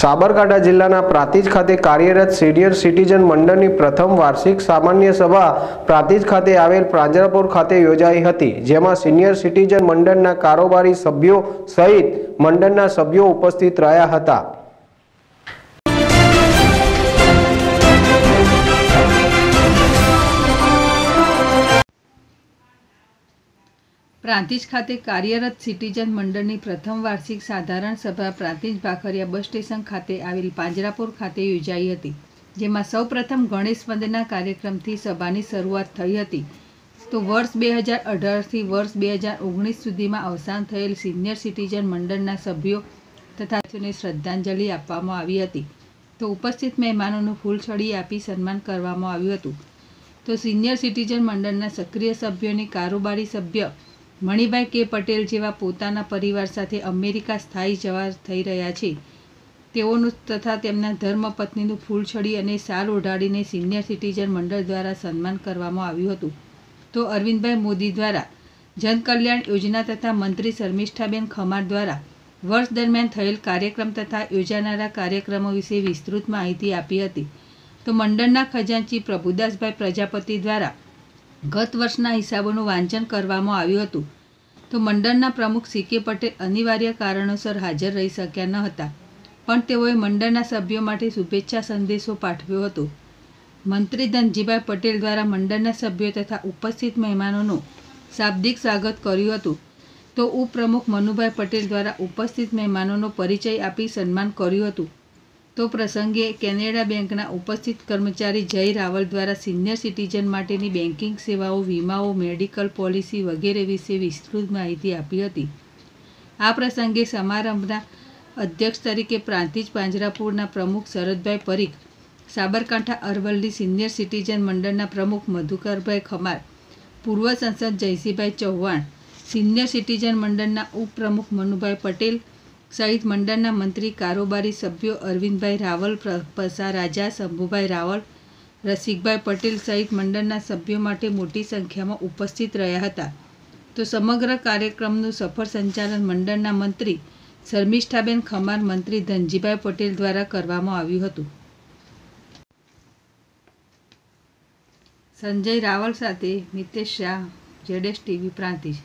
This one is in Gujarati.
સાબરકાંઠા જિલ્લાના પ્રાતિજ ખાતે કાર્યરત સિનિયર સિટીઝન મંડળની પ્રથમ વાર્ષિક સામાન્ય સભા પ્રાતિજ ખાતે આવેલ પ્રાંજરાપુર ખાતે યોજાઈ હતી જેમાં સિનિયર સિટીઝન મંડળના કારોબારી સભ્યો સહિત મંડળના સભ્યો ઉપસ્થિત રહ્યા હતા પ્રાંતિજ ખાતે કાર્યરત સિટીઝન મંડળની પ્રથમ વાર્ષિક સાધારણ સભા પ્રાંતિજ ભાખરિયા બસ સ્ટેશન ખાતે આવેલ પાંજરાપુર ખાતે યોજાઈ હતી જેમાં સૌ પ્રથમ ગણેશ વંદના કાર્યક્રમથી સભાની શરૂઆત થઈ હતી તો વર્ષ બે હજાર અઢારથી વર્ષ બે હજાર ઓગણીસ સુધીમાં અવસાન થયેલ સિનિયર સિટીઝન મંડળના સભ્યો તથા શ્રદ્ધાંજલિ આપવામાં આવી હતી તો ઉપસ્થિત મહેમાનોનું ફૂલછડી આપી સન્માન કરવામાં આવ્યું હતું તો સિનિયર સિટીઝન મંડળના સક્રિય સભ્યોની કારોબારી સભ્ય મણિભાઈ કે પટેલ જેવા પોતાના પરિવાર સાથે અમેરિકા સ્થાયી જવા થઈ રહ્યા છે તેઓનું તથા તેમના ધર્મપત્નીનું ફૂલછડી અને સાલ ઓઢાડીને સિનિયર સિટીઝન મંડળ દ્વારા સન્માન કરવામાં આવ્યું હતું તો અરવિંદભાઈ મોદી દ્વારા જનકલ્યાણ યોજના તથા મંત્રી શર્મિષ્ઠાબેન ખમાર દ્વારા વર્ષ દરમિયાન થયેલ કાર્યક્રમ તથા યોજાનારા કાર્યક્રમો વિશે વિસ્તૃત માહિતી આપી હતી તો મંડળના ખજાનચી પ્રભુદાસભાઈ પ્રજાપતિ દ્વારા ગત વર્ષના હિસાબોનું વાંચન કરવામાં આવ્યું હતું તો મંડળના પ્રમુખ સી કે પટેલ અનિવાર્ય કારણોસર હાજર રહી શક્યા ન હતા પણ તેઓએ મંડળના સભ્યો માટે શુભેચ્છા સંદેશો પાઠવ્યો હતો મંત્રી ધનજીભાઈ પટેલ દ્વારા મંડળના સભ્યો તથા ઉપસ્થિત મહેમાનોનું શાબ્દિક સ્વાગત કર્યું હતું તો ઉપપ્રમુખ મનુભાઈ પટેલ દ્વારા ઉપસ્થિત મહેમાનોનો પરિચય આપી સન્માન કર્યું હતું તો પ્રસંગે કેનેડા બેંકના ઉપસ્થિત કર્મચારી જય રાવલ દ્વારા સિનિયર સિટીઝન માટેની બેન્કિંગ સેવાઓ વીમાઓ મેડિકલ પોલિસી વગેરે વિશે વિસ્તૃત માહિતી આપી હતી આ પ્રસંગે સમારંભના અધ્યક્ષ તરીકે પ્રાંતિજ પાંજરાપુરના પ્રમુખ શરદભાઈ પરીખ સાબરકાંઠા અરવલ્લી સિનિયર સિટીઝન મંડળના પ્રમુખ મધુકરભાઈ ખમાર પૂર્વ સંસદ જયસિંહભાઈ ચૌહાણ સિનિયર સિટીઝન મંડળના ઉપપ્રમુખ મનુભાઈ પટેલ સહિત મંડળના મંત્રી કારોબારી સભ્યો અરવિંદભાઈ રાવલ પ્રસા રાજા શંભુભાઈ રાવલ રસિકભાઈ પટેલ સહિત મંડળના સભ્યો માટે મોટી સંખ્યામાં ઉપસ્થિત રહ્યા હતા તો સમગ્ર કાર્યક્રમનું સફળ સંચાલન મંડળના મંત્રી શર્મિષ્ઠાબેન ખમાર મંત્રી ધનજીભાઈ પટેલ દ્વારા કરવામાં આવ્યું હતું સંજય રાવલ સાથે મિતેશ શાહ જેડેશ ટીવી પ્રાંતિજ